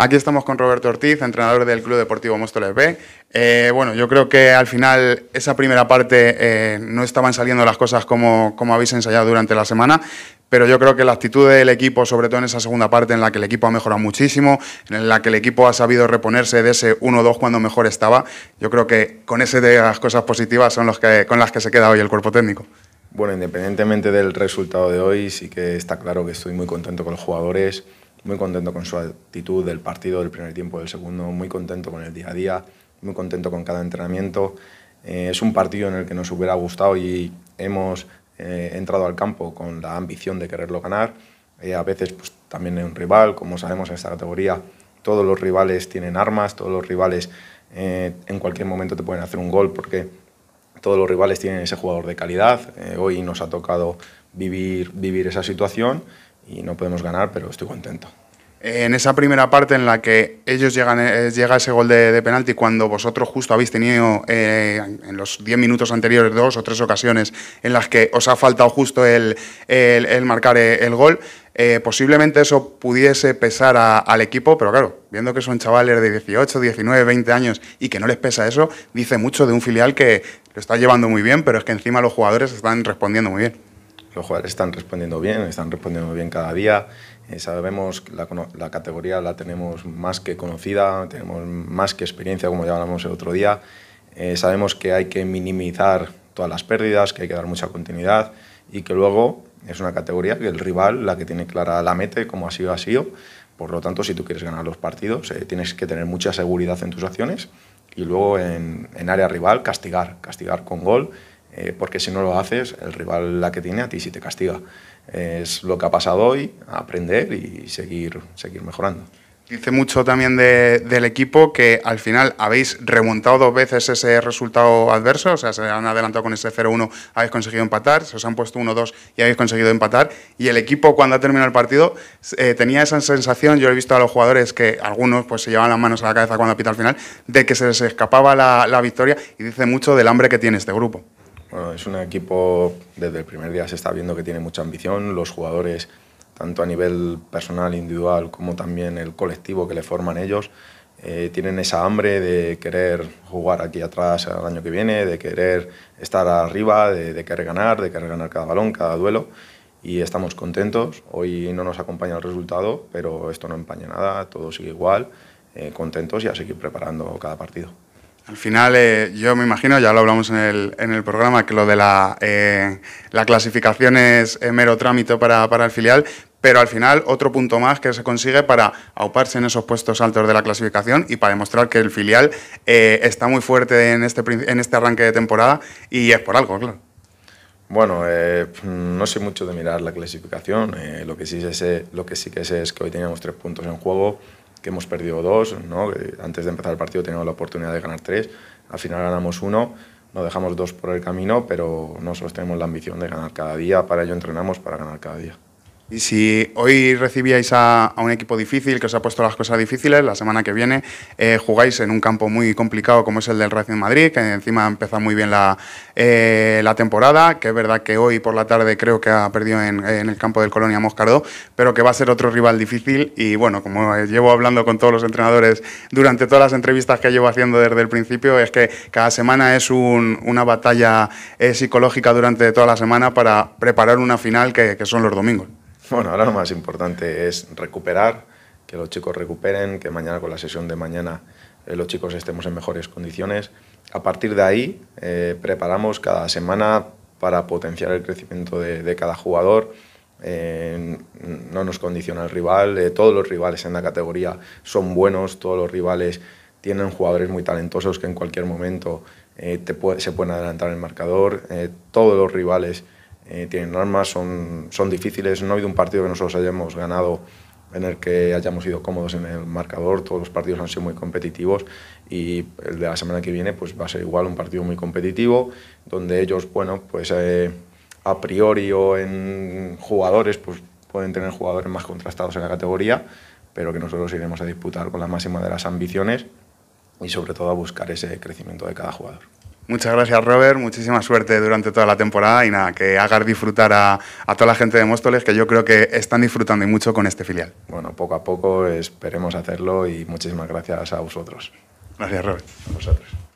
Aquí estamos con Roberto Ortiz, entrenador del Club Deportivo Móstoles B. Eh, bueno, yo creo que al final esa primera parte eh, no estaban saliendo las cosas como, como habéis ensayado durante la semana, pero yo creo que la actitud del equipo, sobre todo en esa segunda parte en la que el equipo ha mejorado muchísimo, en la que el equipo ha sabido reponerse de ese 1-2 cuando mejor estaba, yo creo que con ese de las cosas positivas son que, con las que se queda hoy el cuerpo técnico. Bueno, independientemente del resultado de hoy, sí que está claro que estoy muy contento con los jugadores muy contento con su actitud del partido, del primer tiempo, del segundo, muy contento con el día a día, muy contento con cada entrenamiento. Eh, es un partido en el que nos hubiera gustado y hemos eh, entrado al campo con la ambición de quererlo ganar. Eh, a veces pues, también hay un rival, como sabemos en esta categoría, todos los rivales tienen armas, todos los rivales en cualquier momento te pueden hacer un gol porque todos los rivales tienen ese jugador de calidad. hoy nos ha tocado vivir, vivir esa situación y no podemos ganar, pero estoy contento. En esa primera parte en la que ellos llegan, eh, llega ese gol de, penalti, cuando vosotros justo habéis tenido eh, en los 10 minutos anteriores dos o tres ocasiones en las que os ha faltado justo el, marcar eh, el gol, posiblemente eso pudiese pesar al equipo, pero claro, viendo que son chavales de 18, 19, 20 años y que no les pesa eso, dice mucho de un filial que lo está llevando muy bien, pero es que encima los jugadores están respondiendo muy bien los jugadores están respondiendo bien, están respondiendo bien cada día. Eh, sabemos que la, categoría la tenemos más que conocida, tenemos más que experiencia, como ya hablamos el otro día. Eh, sabemos que hay que minimizar todas las pérdidas, que hay que dar mucha continuidad y que luego es una categoría que el rival, la que tiene clara la mete, como ha sido, ha sido. Por lo tanto, si tú quieres ganar los partidos, eh, tienes que tener mucha seguridad en tus acciones y luego en, en área rival castigar, castigar con gol eh, porque si no lo haces, el rival la que tiene a ti sí te castiga. Es lo que ha pasado hoy, aprender y seguir, seguir mejorando. Dice mucho también del equipo que al final habéis remontado dos veces ese resultado adverso, o sea, se han adelantado con ese 0-1, habéis conseguido empatar, se os han puesto 1-2 y habéis conseguido empatar. Y el equipo cuando ha terminado el partido eh, tenía esa sensación, yo he visto a los jugadores que algunos pues se llevaban las manos a la cabeza cuando pita al final, de que se les escapaba la victoria y dice mucho del hambre que tiene este grupo es un equipo, desde el primer día se está viendo que tiene mucha ambición, los jugadores, tanto a nivel personal, individual, como también el colectivo que le forman ellos, eh, tienen esa hambre de querer jugar aquí atrás el año que viene, de querer estar arriba, de, querer ganar, de querer ganar cada balón, cada duelo. Y estamos contentos. Hoy no nos acompaña el resultado, pero esto no empaña nada, todo sigue igual. Eh, contentos y a seguir preparando cada partido. Al final, eh, yo me imagino, ya lo hablamos en el, programa, que lo de la, eh, clasificación es eh, mero trámite para, el filial, pero al final otro punto más que se consigue para auparse en esos puestos altos de la clasificación y para demostrar que el filial está muy fuerte en este, en este arranque de temporada y es por algo, claro. Bueno, no sé mucho de mirar la clasificación, lo, que sí sé, lo que sí que sé es que hoy teníamos tres puntos en juego que hemos perdido dos, ¿no? antes de empezar el partido teníamos la oportunidad de ganar tres, al final ganamos uno, nos dejamos dos por el camino, pero nosotros tenemos la ambición de ganar cada día, para ello entrenamos para ganar cada día. Y si hoy recibíais a, un equipo difícil que os ha puesto las cosas difíciles, la semana que viene eh, jugáis en un campo muy complicado como es el del Racing Madrid, que encima empezado muy bien eh, la, temporada, que es verdad que hoy por la tarde creo que ha perdido en, el campo del Colonia Moscardó, pero que va a ser otro rival difícil. Y bueno, como llevo hablando con todos los entrenadores durante todas las entrevistas que llevo haciendo desde el principio, es que cada semana es una batalla eh, psicológica durante toda la semana para preparar una final que son los domingos. Bueno, ahora lo más importante es recuperar, que los chicos recuperen, que mañana con la sesión de mañana eh, los chicos estemos en mejores condiciones. A partir de ahí, eh, preparamos cada semana para potenciar el crecimiento de, cada jugador. Eh, no nos condiciona el rival, todos los rivales en la categoría son buenos, todos los rivales tienen jugadores muy talentosos que en cualquier momento se pueden adelantar el marcador, todos los rivales eh, tienen normas, son, son difíciles. No ha habido un partido que nosotros hayamos ganado en el que hayamos ido cómodos en el marcador, todos los partidos han sido muy competitivos y el de la semana que viene pues va a ser igual un partido muy competitivo donde ellos, bueno, pues eh, a priori o en jugadores pues pueden tener jugadores más contrastados en la categoría, pero que nosotros iremos a disputar con la máxima de las ambiciones y sobre todo a buscar ese crecimiento de cada jugador. Muchas gracias, Robert. Muchísima suerte durante toda la temporada y nada, que hagas disfrutar a, toda la gente de Móstoles, que yo creo que están disfrutando y mucho con este filial. Bueno, poco a poco esperemos hacerlo y muchísimas gracias a vosotros. Gracias, Robert. A vosotros.